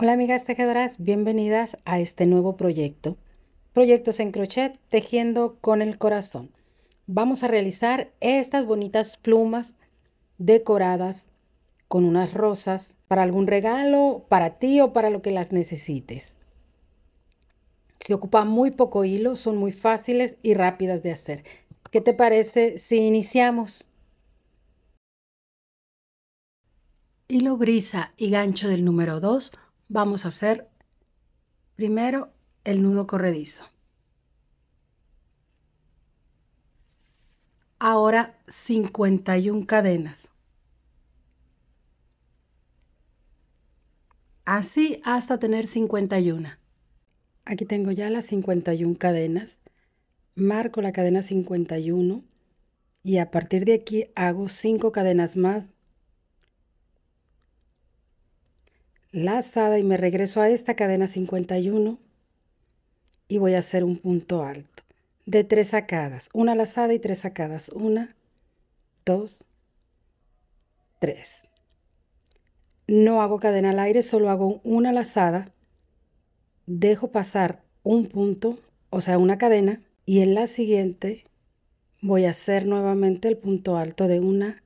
Hola amigas tejedoras, bienvenidas a este nuevo proyecto. Proyectos en crochet, tejiendo con el corazón. Vamos a realizar estas bonitas plumas decoradas con unas rosas para algún regalo, para ti o para lo que las necesites. Se ocupa muy poco hilo, son muy fáciles y rápidas de hacer. ¿Qué te parece si iniciamos? Hilo brisa y gancho del número 2 vamos a hacer primero el nudo corredizo. Ahora 51 cadenas. Así hasta tener 51. Aquí tengo ya las 51 cadenas. Marco la cadena 51 y a partir de aquí hago 5 cadenas más lazada y me regreso a esta cadena 51 y voy a hacer un punto alto de tres sacadas, una lazada y tres sacadas, una, dos, tres. No hago cadena al aire, solo hago una lazada, dejo pasar un punto, o sea, una cadena, y en la siguiente voy a hacer nuevamente el punto alto de una,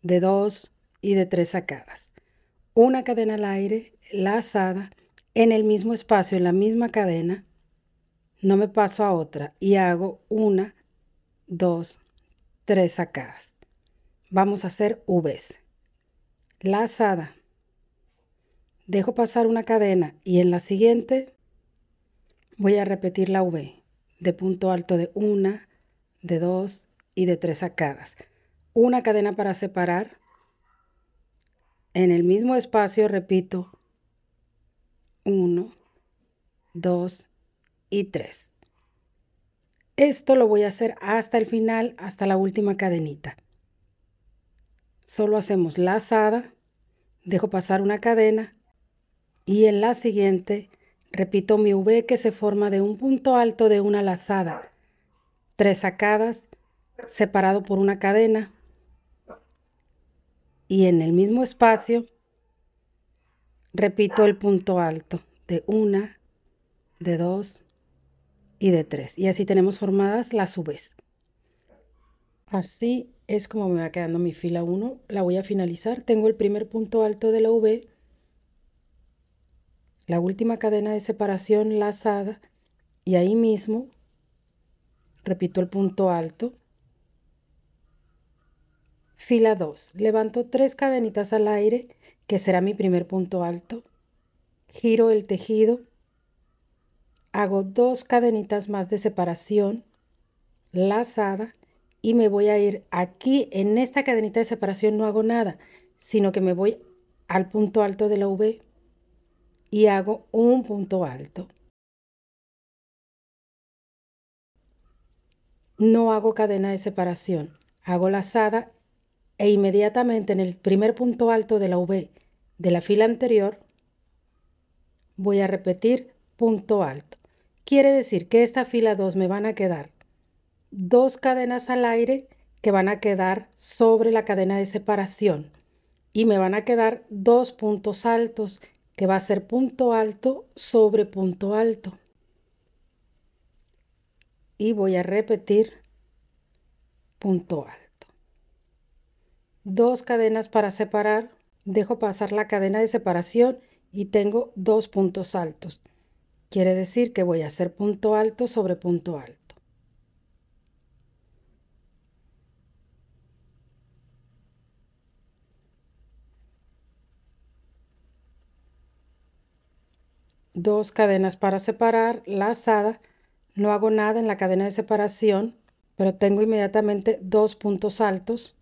de dos y de tres sacadas una cadena al aire, la en el mismo espacio, en la misma cadena, no me paso a otra y hago una, dos, tres sacadas. Vamos a hacer Vs. La asada. Dejo pasar una cadena y en la siguiente voy a repetir la V de punto alto de una, de dos y de tres sacadas. Una cadena para separar, en el mismo espacio repito 1, 2 y 3. Esto lo voy a hacer hasta el final, hasta la última cadenita. Solo hacemos lazada, dejo pasar una cadena y en la siguiente repito mi V que se forma de un punto alto de una lazada, tres sacadas, separado por una cadena, y en el mismo espacio repito el punto alto de una, de dos y de tres. Y así tenemos formadas las subes. Así es como me va quedando mi fila 1. La voy a finalizar. Tengo el primer punto alto de la V, la última cadena de separación lazada y ahí mismo repito el punto alto Fila 2. Levanto tres cadenitas al aire, que será mi primer punto alto. Giro el tejido. Hago dos cadenitas más de separación, lazada, y me voy a ir aquí en esta cadenita de separación no hago nada, sino que me voy al punto alto de la V y hago un punto alto. No hago cadena de separación, hago lazada e inmediatamente en el primer punto alto de la V de la fila anterior voy a repetir punto alto. Quiere decir que esta fila 2 me van a quedar dos cadenas al aire que van a quedar sobre la cadena de separación y me van a quedar dos puntos altos que va a ser punto alto sobre punto alto. Y voy a repetir punto alto dos cadenas para separar, dejo pasar la cadena de separación y tengo dos puntos altos. Quiere decir que voy a hacer punto alto sobre punto alto. Dos cadenas para separar, lazada, no hago nada en la cadena de separación, pero tengo inmediatamente dos puntos altos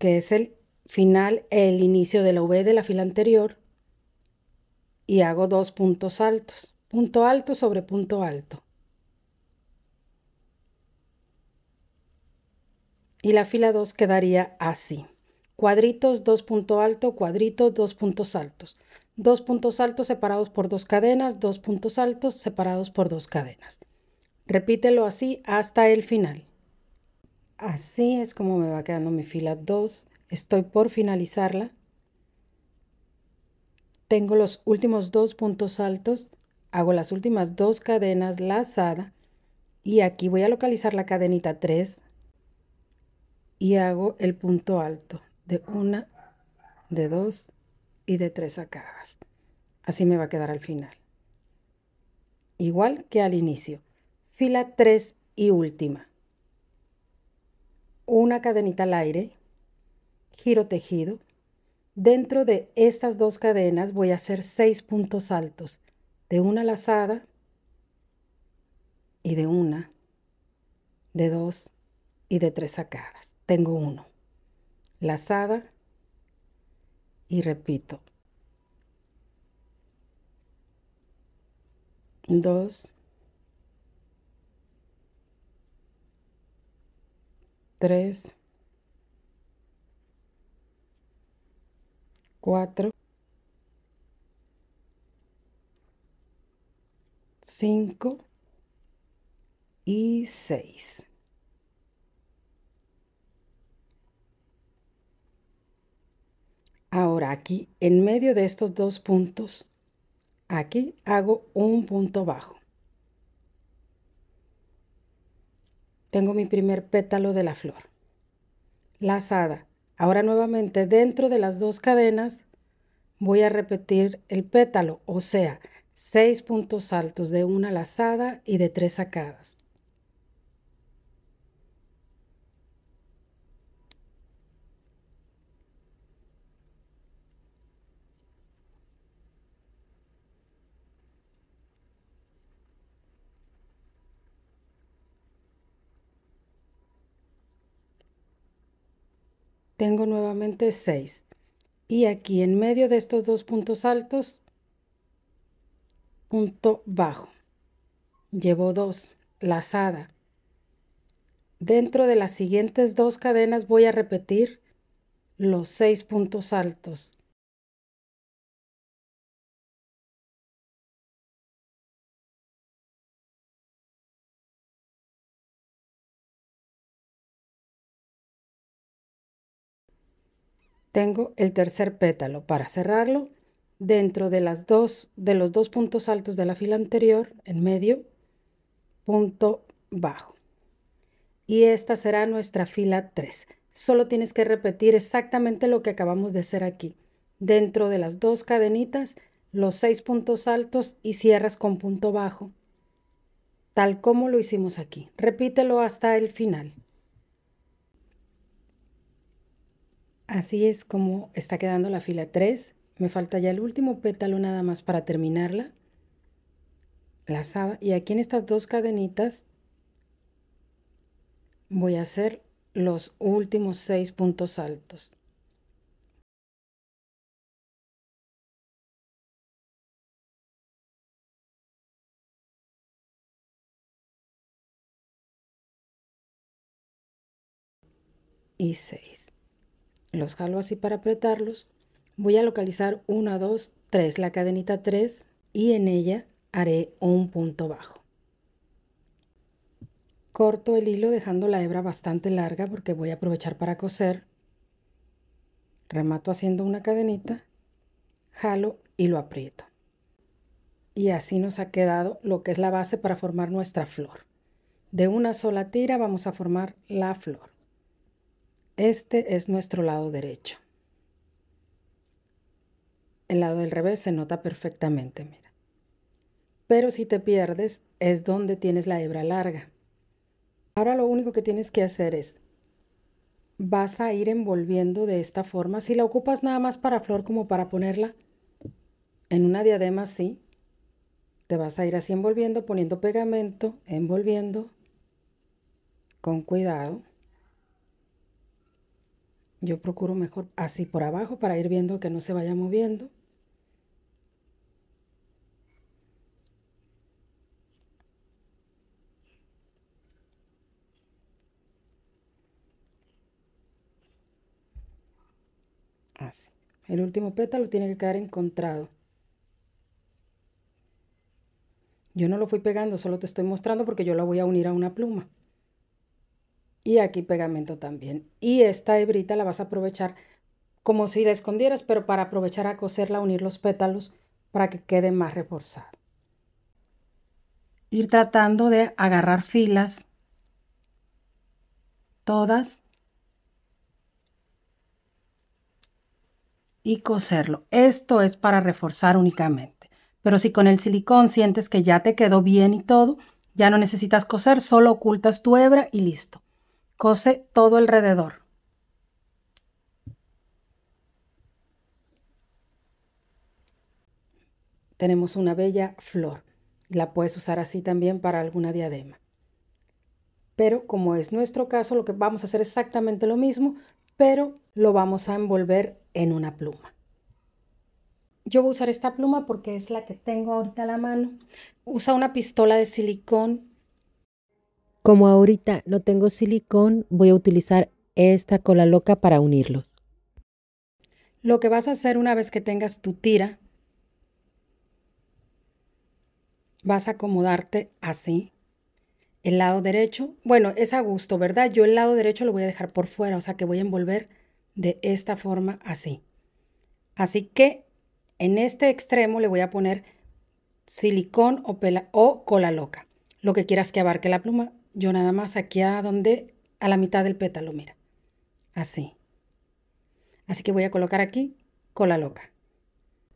que es el final, el inicio de la V de la fila anterior, y hago dos puntos altos, punto alto sobre punto alto. Y la fila 2 quedaría así. Cuadritos, dos puntos alto, cuadritos, dos puntos altos. Dos puntos altos separados por dos cadenas, dos puntos altos separados por dos cadenas. Repítelo así hasta el final. Así es como me va quedando mi fila 2. Estoy por finalizarla. Tengo los últimos dos puntos altos. Hago las últimas dos cadenas lazada. Y aquí voy a localizar la cadenita 3. Y hago el punto alto de una, de dos y de tres sacadas. Así me va a quedar al final. Igual que al inicio. Fila 3 y última una cadenita al aire, giro tejido. Dentro de estas dos cadenas voy a hacer seis puntos altos de una lazada y de una, de dos y de tres sacadas. Tengo uno. Lazada y repito. Dos, 3, 4, 5 y 6. Ahora aquí, en medio de estos dos puntos, aquí hago un punto bajo. tengo mi primer pétalo de la flor. Lazada. Ahora nuevamente dentro de las dos cadenas voy a repetir el pétalo, o sea, seis puntos altos de una lazada y de tres sacadas. tengo nuevamente 6. Y aquí en medio de estos dos puntos altos, punto bajo. Llevo 2, lazada. Dentro de las siguientes dos cadenas voy a repetir los 6 puntos altos. tengo el tercer pétalo para cerrarlo dentro de, las dos, de los dos puntos altos de la fila anterior, en medio, punto bajo. Y esta será nuestra fila 3. Solo tienes que repetir exactamente lo que acabamos de hacer aquí. Dentro de las dos cadenitas, los seis puntos altos y cierras con punto bajo, tal como lo hicimos aquí. Repítelo hasta el final. Así es como está quedando la fila 3. Me falta ya el último pétalo nada más para terminarla. Lazada. Y aquí en estas dos cadenitas voy a hacer los últimos seis puntos altos. y 6 los jalo así para apretarlos, voy a localizar 1, 2, 3, la cadenita 3 y en ella haré un punto bajo. Corto el hilo dejando la hebra bastante larga porque voy a aprovechar para coser. Remato haciendo una cadenita, jalo y lo aprieto. Y así nos ha quedado lo que es la base para formar nuestra flor. De una sola tira vamos a formar la flor. Este es nuestro lado derecho. El lado del revés se nota perfectamente, mira. Pero si te pierdes es donde tienes la hebra larga. Ahora lo único que tienes que hacer es, vas a ir envolviendo de esta forma. Si la ocupas nada más para flor como para ponerla en una diadema así, te vas a ir así envolviendo, poniendo pegamento, envolviendo con cuidado. Yo procuro mejor así por abajo para ir viendo que no se vaya moviendo. Así. El último pétalo tiene que quedar encontrado. Yo no lo fui pegando, solo te estoy mostrando porque yo la voy a unir a una pluma y aquí pegamento también. Y esta hebrita la vas a aprovechar como si la escondieras, pero para aprovechar a coserla, unir los pétalos para que quede más reforzado. Ir tratando de agarrar filas todas y coserlo. Esto es para reforzar únicamente. Pero si con el silicón sientes que ya te quedó bien y todo, ya no necesitas coser, solo ocultas tu hebra y listo cose todo alrededor. Tenemos una bella flor. La puedes usar así también para alguna diadema. Pero como es nuestro caso, lo que vamos a hacer es exactamente lo mismo, pero lo vamos a envolver en una pluma. Yo voy a usar esta pluma porque es la que tengo ahorita a la mano. Usa una pistola de silicón como ahorita no tengo silicón, voy a utilizar esta cola loca para unirlos. Lo que vas a hacer una vez que tengas tu tira, vas a acomodarte así. El lado derecho, bueno, es a gusto, ¿verdad? Yo el lado derecho lo voy a dejar por fuera, o sea que voy a envolver de esta forma así. Así que en este extremo le voy a poner silicón o, o cola loca, lo que quieras que abarque la pluma yo nada más aquí a donde, a la mitad del pétalo, mira, así. Así que voy a colocar aquí cola loca.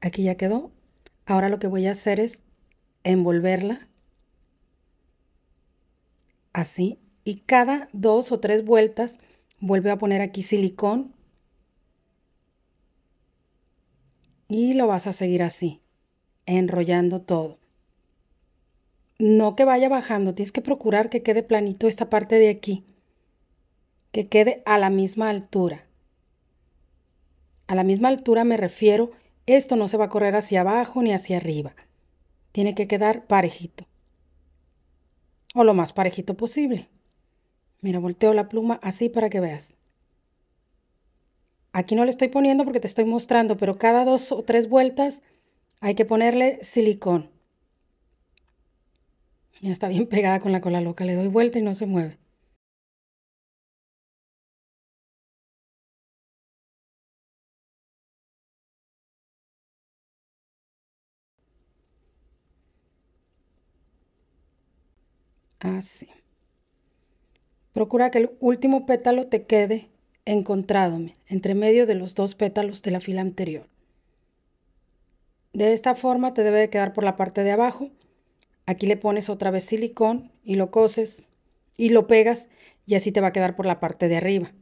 Aquí ya quedó. Ahora lo que voy a hacer es envolverla así y cada dos o tres vueltas vuelve a poner aquí silicón y lo vas a seguir así, enrollando todo. No que vaya bajando, tienes que procurar que quede planito esta parte de aquí. Que quede a la misma altura. A la misma altura me refiero, esto no se va a correr hacia abajo ni hacia arriba. Tiene que quedar parejito. O lo más parejito posible. Mira, volteo la pluma así para que veas. Aquí no le estoy poniendo porque te estoy mostrando, pero cada dos o tres vueltas hay que ponerle silicón. Ya está bien pegada con la cola loca, le doy vuelta y no se mueve. Así. Ah, Procura que el último pétalo te quede encontrado entre medio de los dos pétalos de la fila anterior. De esta forma te debe de quedar por la parte de abajo Aquí le pones otra vez silicón y lo coses y lo pegas y así te va a quedar por la parte de arriba.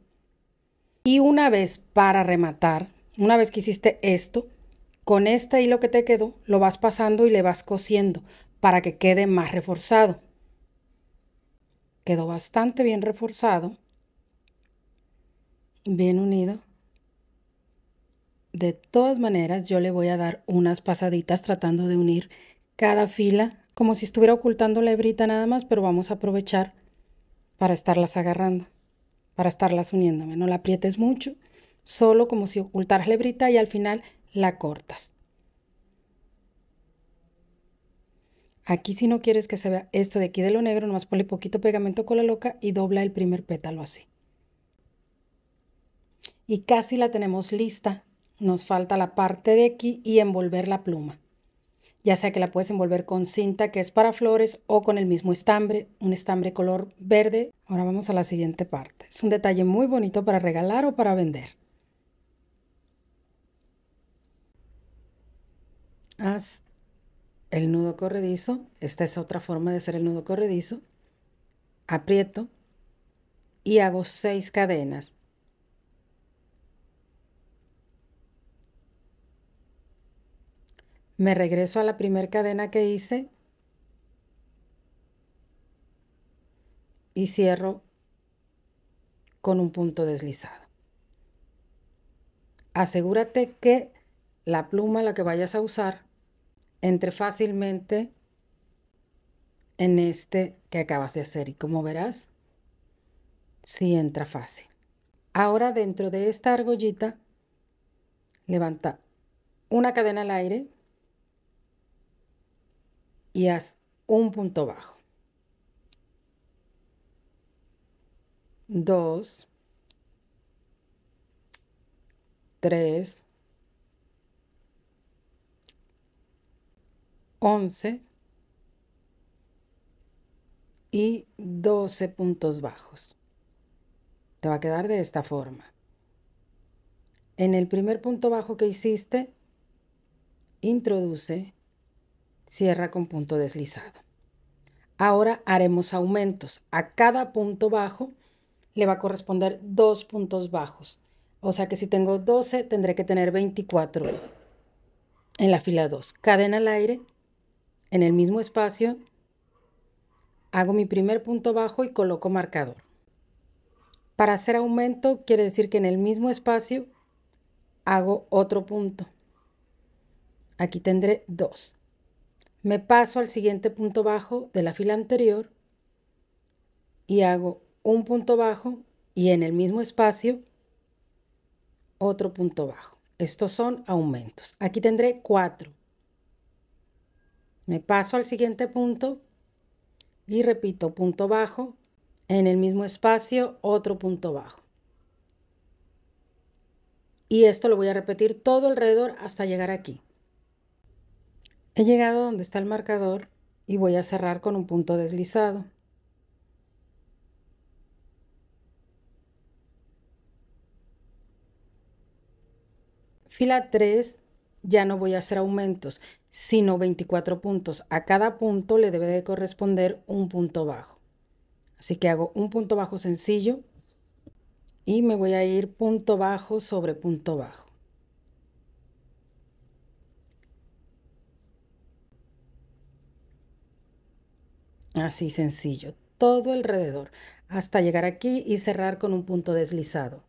Y una vez para rematar, una vez que hiciste esto, con este hilo que te quedó, lo vas pasando y le vas cosiendo para que quede más reforzado. Quedó bastante bien reforzado, bien unido. De todas maneras, yo le voy a dar unas pasaditas tratando de unir cada fila como si estuviera ocultando la hebrita nada más, pero vamos a aprovechar para estarlas agarrando, para estarlas uniéndome. No la aprietes mucho, solo como si ocultaras la hebrita y al final la cortas. Aquí si no quieres que se vea esto de aquí de lo negro, nomás ponle poquito pegamento con la loca y dobla el primer pétalo así. Y casi la tenemos lista. Nos falta la parte de aquí y envolver la pluma ya sea que la puedes envolver con cinta que es para flores o con el mismo estambre, un estambre color verde. Ahora vamos a la siguiente parte. Es un detalle muy bonito para regalar o para vender. Haz el nudo corredizo. Esta es otra forma de hacer el nudo corredizo. Aprieto y hago seis cadenas. Me regreso a la primer cadena que hice y cierro con un punto deslizado. Asegúrate que la pluma la que vayas a usar entre fácilmente en este que acabas de hacer y como verás, sí entra fácil. Ahora dentro de esta argollita levanta una cadena al aire y haz un punto bajo. 2, 3, 11 y 12 puntos bajos. Te va a quedar de esta forma. En el primer punto bajo que hiciste, introduce Cierra con punto deslizado. Ahora haremos aumentos. A cada punto bajo le va a corresponder dos puntos bajos. O sea que si tengo 12, tendré que tener 24 en la fila 2. Cadena al aire, en el mismo espacio, hago mi primer punto bajo y coloco marcador. Para hacer aumento, quiere decir que en el mismo espacio hago otro punto. Aquí tendré dos me paso al siguiente punto bajo de la fila anterior y hago un punto bajo y en el mismo espacio otro punto bajo. Estos son aumentos. Aquí tendré cuatro. Me paso al siguiente punto y repito punto bajo, en el mismo espacio otro punto bajo. Y esto lo voy a repetir todo alrededor hasta llegar aquí. He llegado donde está el marcador y voy a cerrar con un punto deslizado. Fila 3 ya no voy a hacer aumentos, sino 24 puntos. A cada punto le debe de corresponder un punto bajo. Así que hago un punto bajo sencillo y me voy a ir punto bajo sobre punto bajo. Así sencillo, todo alrededor, hasta llegar aquí y cerrar con un punto deslizado.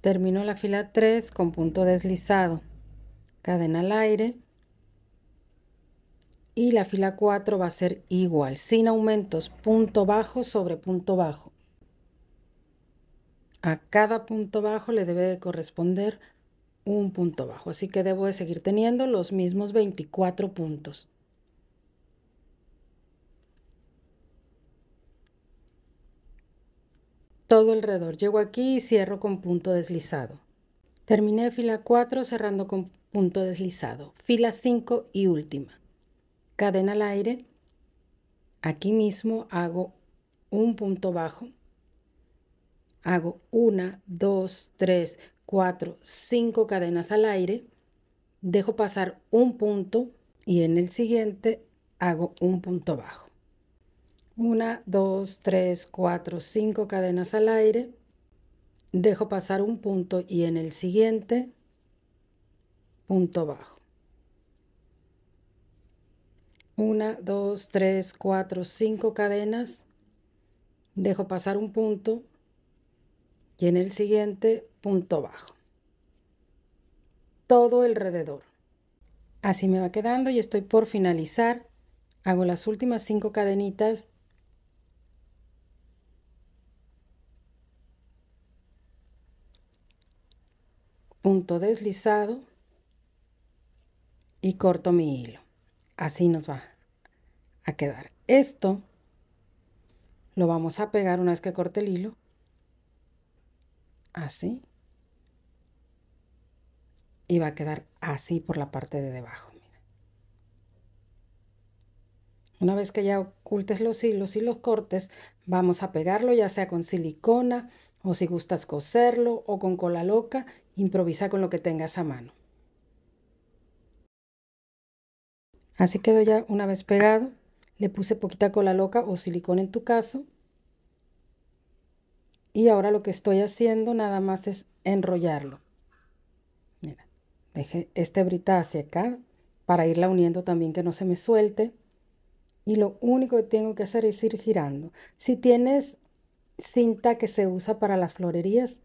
Termino la fila 3 con punto deslizado, cadena al aire. Y la fila 4 va a ser igual, sin aumentos, punto bajo sobre punto bajo. A cada punto bajo le debe corresponder un punto bajo, así que debo de seguir teniendo los mismos 24 puntos. todo alrededor. Llego aquí y cierro con punto deslizado. Terminé fila 4 cerrando con punto deslizado. Fila 5 y última. Cadena al aire. Aquí mismo hago un punto bajo. Hago una, 2, 3, 4, 5 cadenas al aire. Dejo pasar un punto y en el siguiente hago un punto bajo. Una, dos, tres, cuatro, cinco cadenas al aire. Dejo pasar un punto y en el siguiente, punto bajo. Una, dos, tres, cuatro, cinco cadenas. Dejo pasar un punto y en el siguiente, punto bajo. Todo alrededor. Así me va quedando y estoy por finalizar. Hago las últimas cinco cadenitas deslizado y corto mi hilo. Así nos va a quedar. Esto lo vamos a pegar una vez que corte el hilo. Así. Y va a quedar así por la parte de debajo. Una vez que ya ocultes los hilos y los cortes, vamos a pegarlo ya sea con silicona, o si gustas coserlo o con cola loca, improvisa con lo que tengas a mano. Así quedó ya una vez pegado. Le puse poquita cola loca o silicón en tu caso. Y ahora lo que estoy haciendo nada más es enrollarlo. Mira, dejé este brita hacia acá para irla uniendo también que no se me suelte. Y lo único que tengo que hacer es ir girando. Si tienes cinta que se usa para las florerías,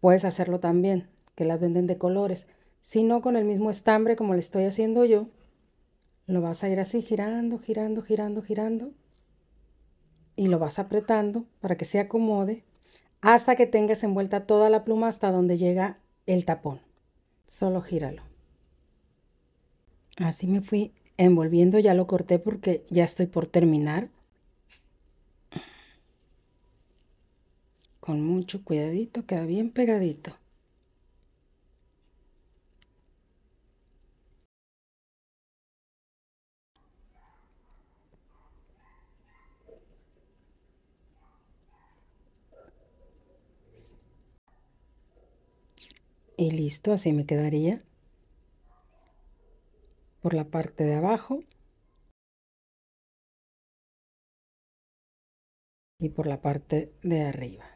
puedes hacerlo también, que las venden de colores. Si no, con el mismo estambre como le estoy haciendo yo, lo vas a ir así girando, girando, girando, girando. Y lo vas apretando para que se acomode hasta que tengas envuelta toda la pluma hasta donde llega el tapón. Solo gíralo. Así me fui envolviendo, ya lo corté porque ya estoy por terminar. con mucho cuidadito, queda bien pegadito. Y listo, así me quedaría. Por la parte de abajo y por la parte de arriba.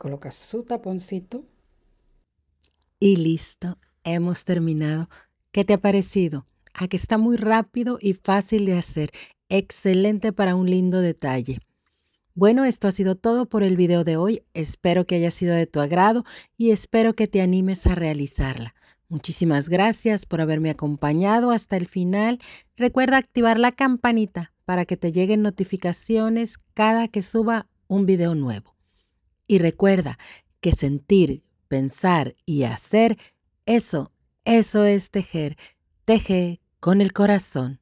colocas su taponcito. Y listo, hemos terminado. ¿Qué te ha parecido? A ah, que está muy rápido y fácil de hacer. Excelente para un lindo detalle. Bueno, esto ha sido todo por el video de hoy. Espero que haya sido de tu agrado y espero que te animes a realizarla. Muchísimas gracias por haberme acompañado hasta el final. Recuerda activar la campanita para que te lleguen notificaciones cada que suba un video nuevo. Y recuerda que sentir, pensar y hacer, eso, eso es tejer. Teje con el corazón.